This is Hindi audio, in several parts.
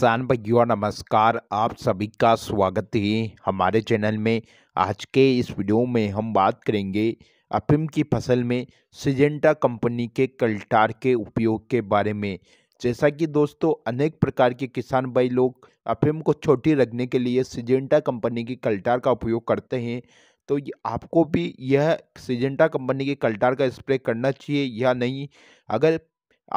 किसान भैया नमस्कार आप सभी का स्वागत है हमारे चैनल में आज के इस वीडियो में हम बात करेंगे अफीम की फसल में सिजेंटा कंपनी के कल्टार के उपयोग के बारे में जैसा कि दोस्तों अनेक प्रकार के किसान भाई लोग अफीम को छोटी रखने के लिए सिजेंटा कंपनी के कल्टार का उपयोग करते हैं तो आपको भी यह सिजेंटा कंपनी के कल्टार का स्प्रे करना चाहिए या नहीं अगर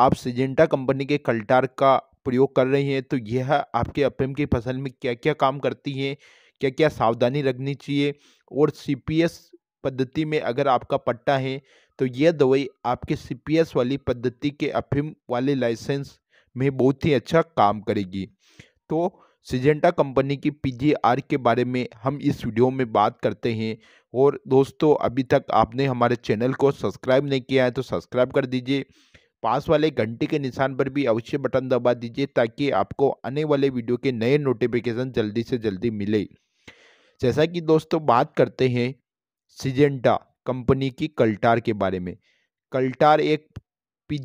आप सिजेंटा कंपनी के कल्टार का प्रयोग कर रही हैं तो यह आपके अपम की फसल में क्या क्या काम करती है क्या क्या सावधानी रखनी चाहिए और सी पद्धति में अगर आपका पट्टा है तो यह दवाई आपके सी वाली पद्धति के अफीम वाले लाइसेंस में बहुत ही अच्छा काम करेगी तो सिजेंटा कंपनी की पी के बारे में हम इस वीडियो में बात करते हैं और दोस्तों अभी तक आपने हमारे चैनल को सब्सक्राइब नहीं किया है तो सब्सक्राइब कर दीजिए पास वाले घंटे के निशान पर भी अवश्य बटन दबा दीजिए ताकि आपको आने वाले वीडियो के नए नोटिफिकेशन जल्दी से जल्दी मिले जैसा कि दोस्तों बात करते हैं सिजेंटा कंपनी की कल्टार के बारे में कल्टार एक पी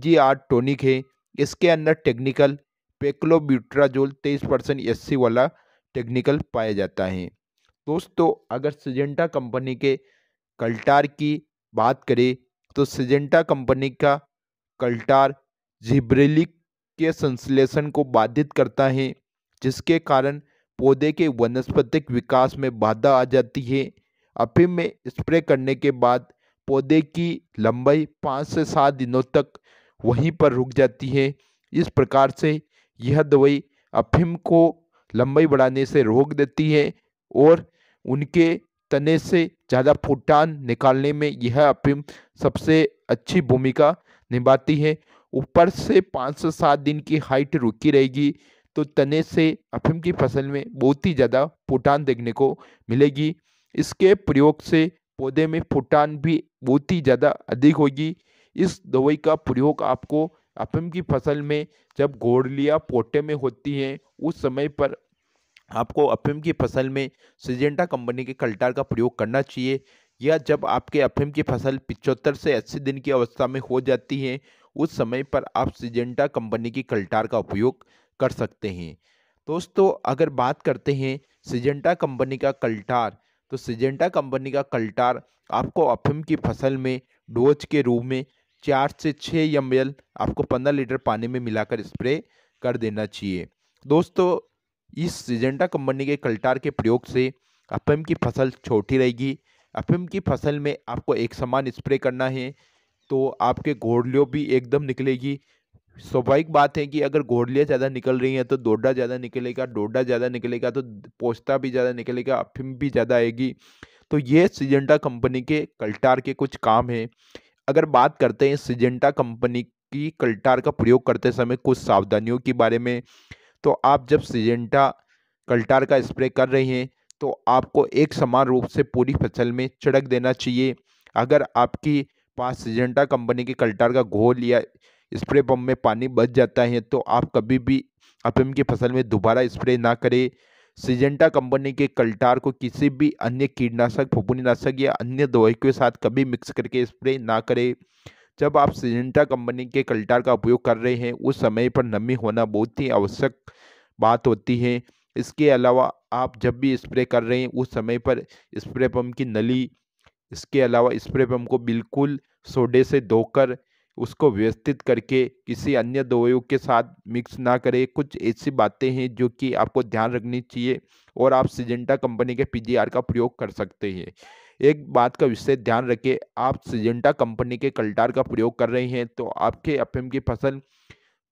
टोनिक है इसके अंदर टेक्निकल पेक्लोब्यूट्राजोल तेईस परसेंट एस वाला टेक्निकल पाया जाता है दोस्तों अगर सिजेंटा कंपनी के कल्टार की बात करें तो सिजेंटा कंपनी का कल्टार जिब्रेलिक के संश्लेषण को बाधित करता है जिसके कारण पौधे के वनस्पतिक विकास में बाधा आ जाती है अफीम में स्प्रे करने के बाद पौधे की लंबाई पाँच से सात दिनों तक वहीं पर रुक जाती है इस प्रकार से यह दवाई अफीम को लंबाई बढ़ाने से रोक देती है और उनके तने से ज़्यादा फूटान निकालने में यह अफीम सबसे अच्छी भूमिका निभाती है ऊपर से पाँच से सात दिन की हाइट रुकी रहेगी तो तने से अफीम की फसल में बहुत ही ज़्यादा फुटान देखने को मिलेगी इसके प्रयोग से पौधे में फुटान भी बहुत ही ज़्यादा अधिक होगी इस दवाई का प्रयोग आपको अफीम की फसल में जब गोड़लिया पोटे में होती है उस समय पर आपको अफीम की फसल में सिजेंटा कंपनी के कल्टार का प्रयोग करना चाहिए या जब आपके अफीम की फसल पिचहत्तर से अस्सी दिन की अवस्था में हो जाती है उस समय पर आप सिजेंटा कंपनी की कल्टार का उपयोग कर सकते हैं दोस्तों अगर बात करते हैं सिजेंटा कंपनी का कल्टार तो सिजेंटा कंपनी का कल्टार आपको अफीम की फसल में डोज के रूप में चार से छः एम आपको पंद्रह लीटर पानी में मिलाकर स्प्रे कर देना चाहिए दोस्तों इस सिजेंटा कंपनी के कल्टार के प्रयोग से अफीम की फसल छोटी रहेगी अफीम की फसल में आपको एक समान स्प्रे करना है तो आपके घोड़लियों भी एकदम निकलेगी स्वाभाविक बात है कि अगर घोड़लियाँ ज़्यादा निकल रही हैं तो डोडा ज़्यादा निकलेगा डोडा ज़्यादा निकलेगा तो पोस्ता भी ज़्यादा निकलेगा अफीम भी ज़्यादा आएगी तो ये सिजेंटा कंपनी के कल्टार के कुछ काम हैं अगर बात करते हैं सिजेंटा कंपनी की कल्टार का प्रयोग करते समय कुछ सावधानियों के बारे में तो आप जब सिजेंटा कल्टार का स्प्रे कर रहे हैं तो आपको एक समान रूप से पूरी फसल में छिड़क देना चाहिए अगर आपकी पास सिजेंटा कंपनी के कल्टार का घोल या स्प्रे पंप में पानी बच जाता है तो आप कभी भी अपम की फसल में दोबारा स्प्रे ना करें सिजेंटा कंपनी के कल्टार को किसी भी अन्य कीटनाशक फफूनीनाशक या अन्य दवाई के साथ कभी मिक्स करके स्प्रे ना करें जब आप सिजेंटा कंपनी के कल्टार का उपयोग कर रहे हैं उस समय पर नमी होना बहुत ही आवश्यक बात होती है इसके अलावा आप जब भी स्प्रे कर रहे हैं उस समय पर स्प्रे पम्प की नली इसके अलावा स्प्रे पम्प को बिल्कुल सोडे से धोकर उसको व्यवस्थित करके किसी अन्य दवाइयों के साथ मिक्स ना करें कुछ ऐसी बातें हैं जो कि आपको ध्यान रखनी चाहिए और आप सिजेंटा कंपनी के पीजीआर का प्रयोग कर सकते हैं एक बात का विषय ध्यान रखें आप सिजेंटा कंपनी के कल्टार का प्रयोग कर रहे हैं तो आपके एफ की फसल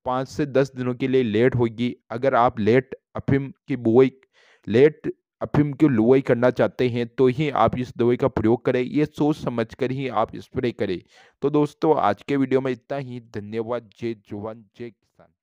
पाँच से दस दिनों के लिए लेट होगी अगर आप लेट अफिम की बुआई लेट अफिम की लुआई करना चाहते हैं तो ही आप इस दवाई का प्रयोग करें ये सोच समझकर ही आप स्प्रे करें तो दोस्तों आज के वीडियो में इतना ही धन्यवाद जय जवान जय किसान